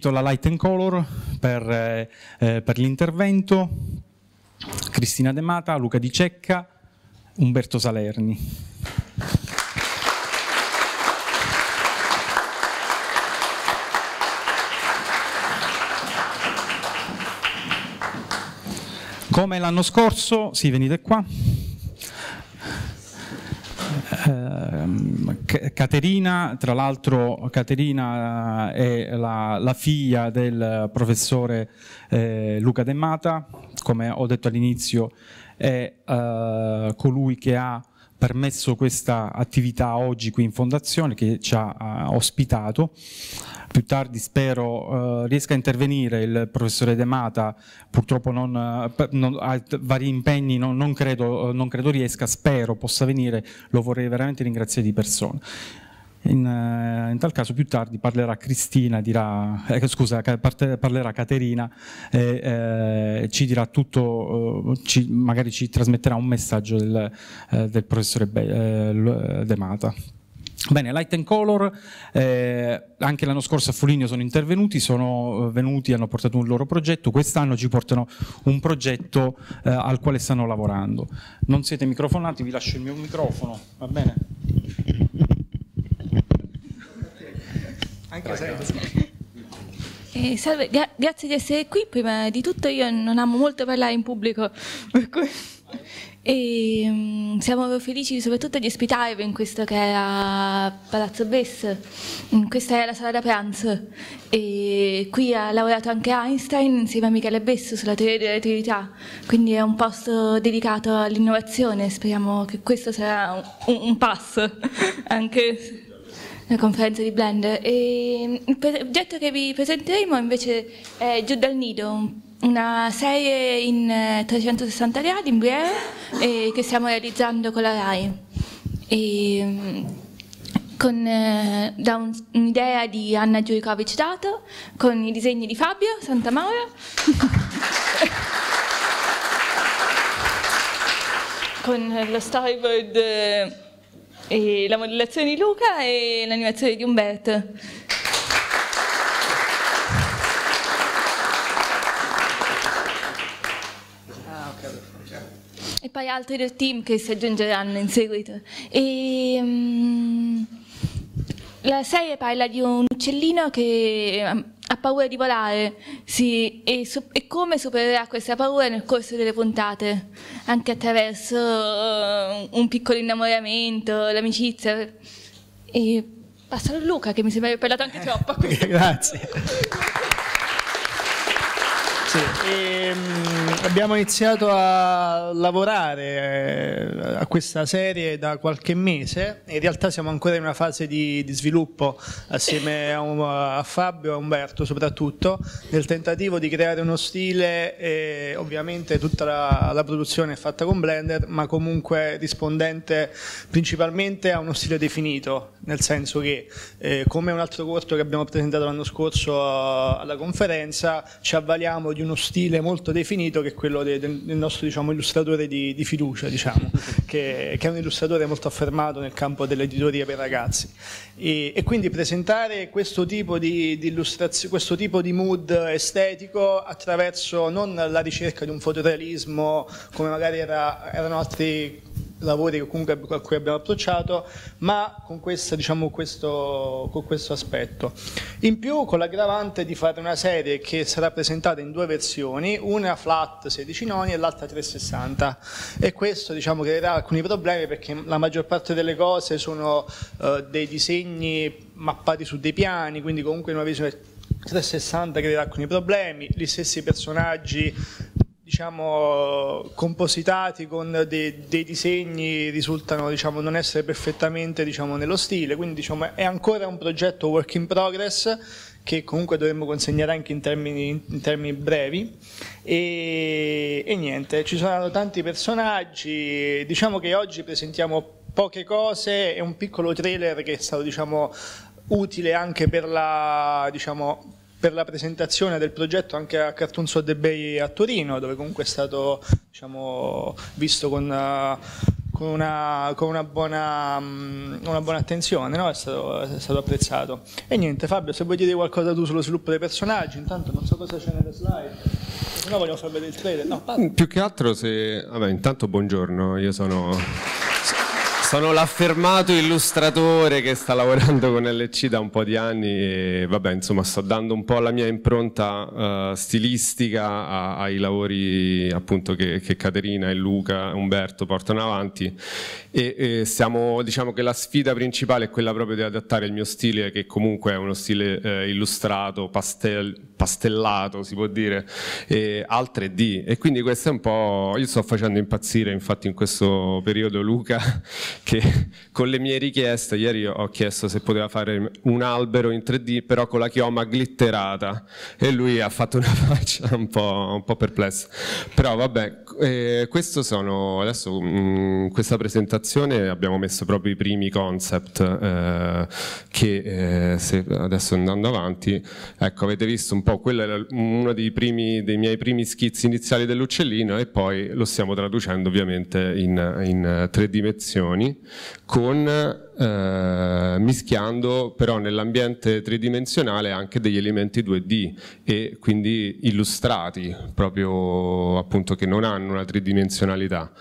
riuscito la Light and Color per, eh, eh, per l'intervento, Cristina De Mata, Luca Di Cecca, Umberto Salerni. Come l'anno scorso, sì venite qua, eh, Ehm, Caterina, tra l'altro Caterina eh, è la, la, figlia del professore eh, Luca De Mata, come ho detto all'inizio è eh, colui che ha permesso questa attività oggi qui in fondazione che ci ha ospitato. Più tardi spero eh, riesca a intervenire il professore De Mata, purtroppo non, eh, non, ha vari impegni, non, non, credo, eh, non credo riesca, spero possa venire, lo vorrei veramente ringraziare di persona. In, eh, in, tal caso più tardi parlerà Cristina, dirà, eh, scusa, parte, parlerà Caterina e eh, ci dirà tutto, eh, ci, magari ci trasmetterà un messaggio del, eh, del professore Be eh, De Mata. Bene, Light and Color, eh, anche l'anno scorso a Foligno sono intervenuti, sono venuti, hanno portato un loro progetto, quest'anno ci portano un progetto eh, al quale stanno lavorando. Non siete microfonati, vi lascio il mio microfono, va bene? Anche Prego. Eh, salve, gra grazie di essere qui. Prima di tutto io non amo molto parlare in pubblico, per cui... E, um, siamo felici soprattutto di ospitarvi in questo che era Palazzo Bess, mm, questa è la sala da pranzo e qui ha lavorato anche Einstein insieme a Michele Bess sulla teoria della relatività, quindi è un posto dedicato all'innovazione, speriamo che questo sarà un, un passo anche la conferenza di Blender. E ehm, il progetto che vi presenteremo invece è eh, Giù dal Nido, una serie in 360 eh, gradi in VR e eh, che stiamo realizzando con la RAI. E, ehm, con, eh, da un'idea un di Anna Giurikovic Dato, con i disegni di Fabio Santamaura. con lo storyboard... Eh, e la modellazione di Luca e l'animazione di Umberto. Ah, e poi altri del team che si aggiungeranno in seguito. E, um, la serie parla di un uccellino che ha paura di volare, sì, e, e, come supererà questa paura nel corso delle puntate, anche attraverso uh, un piccolo innamoramento, l'amicizia. E passa a Luca, che mi sembra aver parlato anche troppo. Grazie. sì, e, um abbiamo iniziato a lavorare eh, a questa serie da qualche mese, in realtà siamo ancora in una fase di, di sviluppo assieme a, un, a Fabio e a Umberto soprattutto, nel tentativo di creare uno stile, e ovviamente tutta la, la produzione è fatta con Blender, ma comunque rispondente principalmente a uno stile definito, nel senso che eh, come un altro corto che abbiamo presentato l'anno scorso eh, alla conferenza, ci avvaliamo di uno stile molto definito che che è quello del, del nostro diciamo, illustratore di, di fiducia, diciamo, che, che, è un illustratore molto affermato nel campo dell'editoria per ragazzi. E, e quindi presentare questo tipo di, di questo tipo di mood estetico attraverso non la ricerca di un fotorealismo come magari era, erano altri lavori comunque a cui abbiamo approcciato, ma con, questa, diciamo, questo, con questo aspetto. In più con l'aggravante di fare una serie che sarà presentata in due versioni, una flat 16 noni e l'altra 360 e questo diciamo, creerà alcuni problemi perché la maggior parte delle cose sono eh, dei disegni mappati su dei piani, quindi comunque in una visione 360 creerà alcuni problemi, gli stessi personaggi diciamo, compositati con dei, dei disegni risultano diciamo, non essere perfettamente diciamo, nello stile, quindi diciamo, è ancora un progetto work in progress che comunque dovremmo consegnare anche in termini, in termini brevi e, e niente, ci saranno tanti personaggi, diciamo che oggi presentiamo poche cose e un piccolo trailer che è stato diciamo, utile anche per la diciamo, per la presentazione del progetto anche a Cartoon for the Bay a Torino, dove comunque è stato diciamo, visto con, eh, con, una, con, una, buona, mm, una buona attenzione, no? è, stato, è, stato, apprezzato. E niente Fabio, se vuoi dire qualcosa tu sullo sviluppo dei personaggi, intanto non so cosa c'è nelle slide. no vogliamo far vedere il trailer. No, Più che altro se... Vabbè, intanto buongiorno, io sono... Sono l'affermato illustratore che sta lavorando con LC da un po' di anni e vabbè, insomma, sto dando un po' la mia impronta uh, stilistica a, ai lavori appunto che, che, Caterina e Luca e Umberto portano avanti e, e siamo, diciamo che la sfida principale è quella proprio di adattare il mio stile che comunque è uno stile eh, illustrato, pastel, pastellato si può dire, e, al 3D e quindi questo è un po', io sto facendo impazzire infatti in questo periodo Luca che con le mie richieste, ieri ho chiesto se poteva fare un albero in 3D, però con la chioma glitterata e lui ha fatto una faccia un po', un po perplessa. Però vabbè, eh, sono, adesso in mm, questa presentazione abbiamo messo proprio i primi concept eh, che eh, se, adesso andando avanti, ecco avete visto un po', quello era uno dei, primi, dei miei primi schizzi iniziali dell'uccellino e poi lo stiamo traducendo ovviamente in, in eh, tre dimensioni con, eh, mischiando però nell'ambiente tridimensionale anche degli elementi 2D e quindi illustrati proprio appunto che non hanno una tridimensionalità.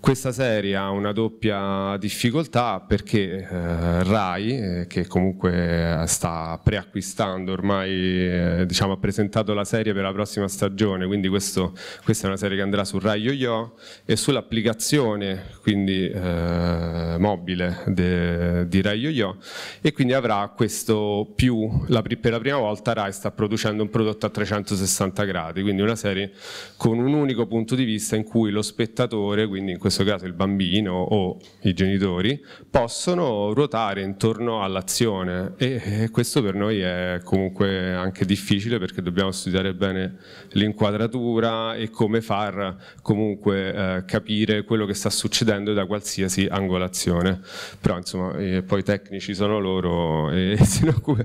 Questa serie ha una doppia difficoltà perché eh, Rai, eh, che comunque eh, sta preacquistando ormai, eh, diciamo, ha presentato la serie per la prossima stagione, quindi questo, questa è una serie che andrà su Rai YoYo e sull'applicazione quindi eh, mobile de, di Rai YoYo e quindi avrà questo più, la, per la prima volta Rai sta producendo un prodotto a 360 gradi, quindi una serie con un unico punto di vista in cui lo spettatore, quindi in questo questo caso il bambino o i genitori, possono ruotare intorno all'azione e questo per noi è comunque anche difficile perché dobbiamo studiare bene l'inquadratura e come far comunque eh, capire quello che sta succedendo da qualsiasi angolazione. Però insomma eh, poi i tecnici sono loro e se ne occupa.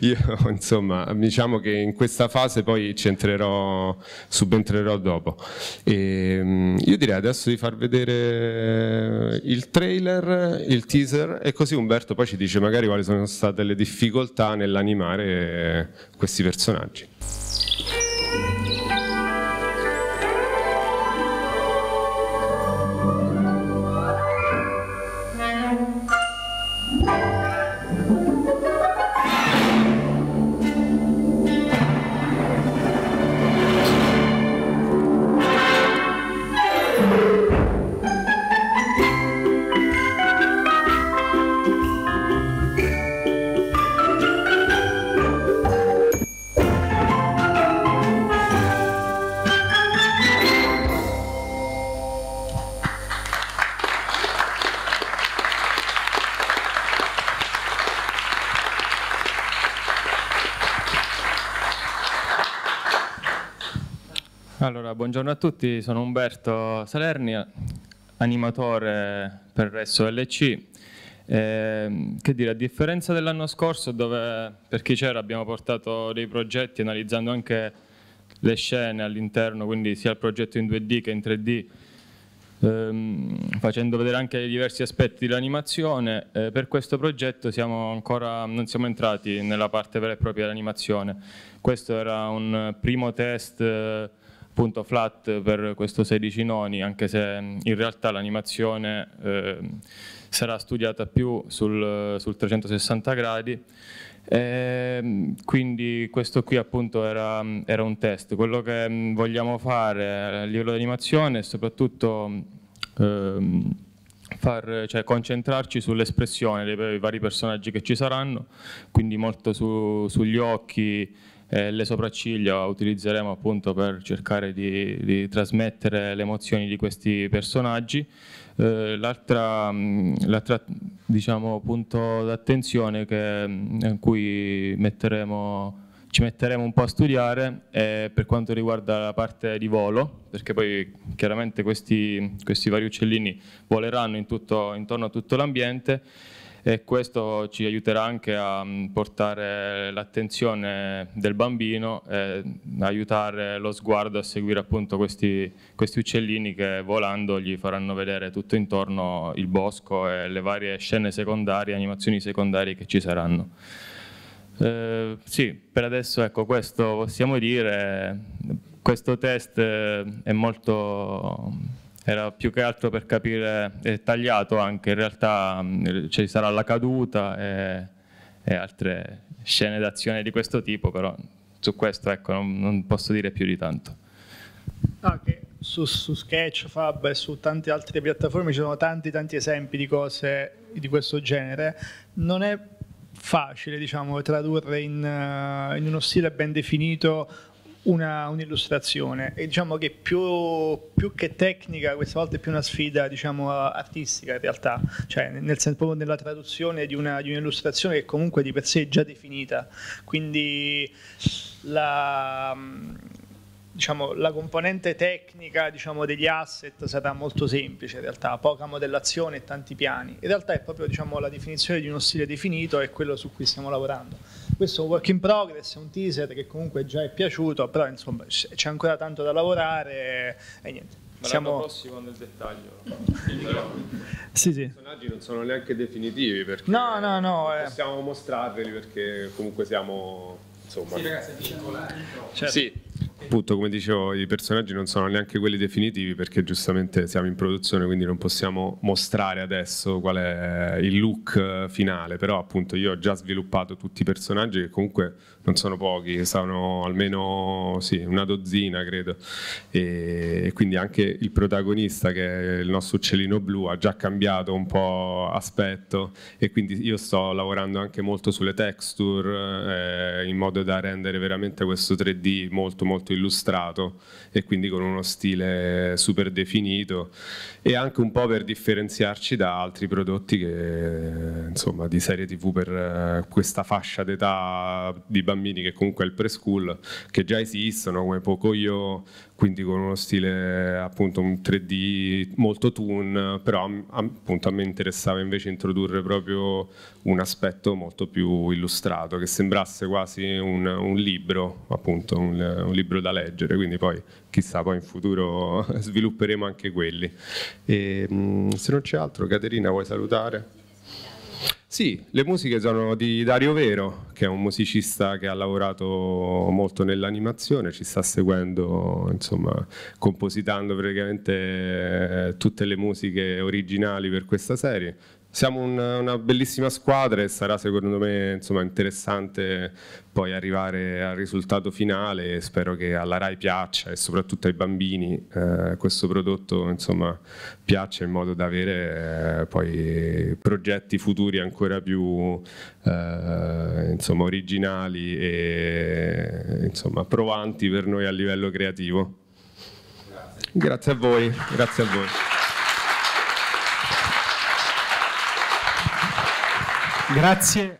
Io insomma diciamo che in questa fase poi ci entrerò, subentrerò dopo. E, ehm, io direi adesso di far vedere eh, il trailer, il teaser e così Umberto poi ci dice magari quali sono state le difficoltà nell'animare eh, questi personaggi. buongiorno a tutti, sono Umberto Salerni, animatore per Resso LC. Eh, che dire, a differenza dell'anno scorso dove per chi c'era abbiamo portato dei progetti analizzando anche le scene all'interno, quindi sia il progetto in 2D che in 3D, ehm, facendo vedere anche i diversi aspetti dell'animazione, eh, per questo progetto siamo ancora, non siamo entrati nella parte vera e propria dell'animazione. Questo era un primo test eh, punto flat per questo 16 noni, anche se mm, in realtà l'animazione eh, sarà studiata più sul, sul 360 gradi. E ehm, quindi questo qui appunto era, mm, era, un test. Quello che mm, vogliamo fare a livello di animazione è soprattutto eh, far, cioè, concentrarci sull'espressione dei, vari personaggi che ci saranno, quindi molto su, sugli occhi, eh, le sopracciglia utilizzeremo appunto per cercare di, di trasmettere le emozioni di questi personaggi. Eh, l'altra, mm, diciamo, punto d'attenzione mm, in cui metteremo, ci metteremo un po' a studiare è per quanto riguarda la parte di volo, perché poi chiaramente questi, questi vari uccellini voleranno tutto, intorno a tutto l'ambiente e questo ci aiuterà anche a mm, portare l'attenzione del bambino e aiutare lo sguardo a seguire appunto questi, questi uccellini che volando gli faranno vedere tutto intorno il bosco e le varie scene secondarie, animazioni secondarie che ci saranno. Eh, sì, per adesso ecco questo possiamo dire, questo test eh, è molto era più che altro per capire, è tagliato anche, in realtà mm, ci sarà la caduta e, e altre scene d'azione di questo tipo, però su questo ecco, non, non, posso dire più di tanto. No, ah, su, su Sketch, Fab e su tante altre piattaforme ci sono tanti tanti esempi di cose di questo genere. Non è facile diciamo, tradurre in, eh, in uno stile ben definito una, un'illustrazione e diciamo che più, più, che tecnica questa volta è più una sfida diciamo, artistica in realtà, cioè nel senso proprio nella traduzione di, una, di un'illustrazione che comunque di per sé è già definita, quindi la, diciamo, la componente tecnica diciamo, degli asset sarà molto semplice in realtà, poca modellazione e tanti piani. In realtà è proprio diciamo, la definizione di uno stile definito e quello su cui stiamo lavorando. Questo è un work in progress, è un teaser che comunque già è piaciuto, però insomma c'è ancora tanto da lavorare e niente. Ma siamo... prossimo nel dettaglio. sì, sì. I personaggi non sono neanche definitivi perché no, no, no, eh. possiamo mostrarveli perché comunque siamo... Insomma... Sì, ragazzi, è circolare. Certo. Sì appunto come dicevo i personaggi non sono neanche quelli definitivi perché giustamente siamo in produzione quindi non possiamo mostrare adesso qual è il look eh, finale però appunto io ho già sviluppato tutti i personaggi che comunque non sono pochi sono almeno sì, una dozzina credo e quindi anche il protagonista che è il nostro uccellino blu ha già cambiato un po' aspetto e quindi io sto lavorando anche molto sulle texture eh, in modo da rendere veramente questo 3D molto molto illuminato illustrato e quindi con uno stile super definito e anche un po' per differenziarci da altri prodotti che insomma di serie tv per eh, questa fascia d'età di bambini che comunque è il preschool che già esistono come Pocoyo quindi con uno stile appunto un 3D molto toon però mm, appunto a me interessava invece introdurre proprio un aspetto molto più illustrato che sembrasse quasi un, un libro appunto un, un libro da da leggere, quindi poi chissà, poi in futuro svilupperemo anche quelli. E, ehm, se non c'è altro, Caterina vuoi salutare? Sì, le musiche sono di Dario Vero, che è un musicista che ha lavorato molto nell'animazione, ci sta seguendo, insomma, compositando praticamente eh, tutte le musiche originali per questa serie siamo un, una bellissima squadra e sarà secondo me insomma, interessante poi arrivare al risultato finale. Spero che alla RAI piaccia e soprattutto ai bambini eh, questo prodotto insomma, piaccia in modo da avere eh, poi progetti futuri ancora più eh, insomma, originali e insomma, provanti per noi a livello creativo. Grazie, grazie a voi, grazie a voi. Grazie.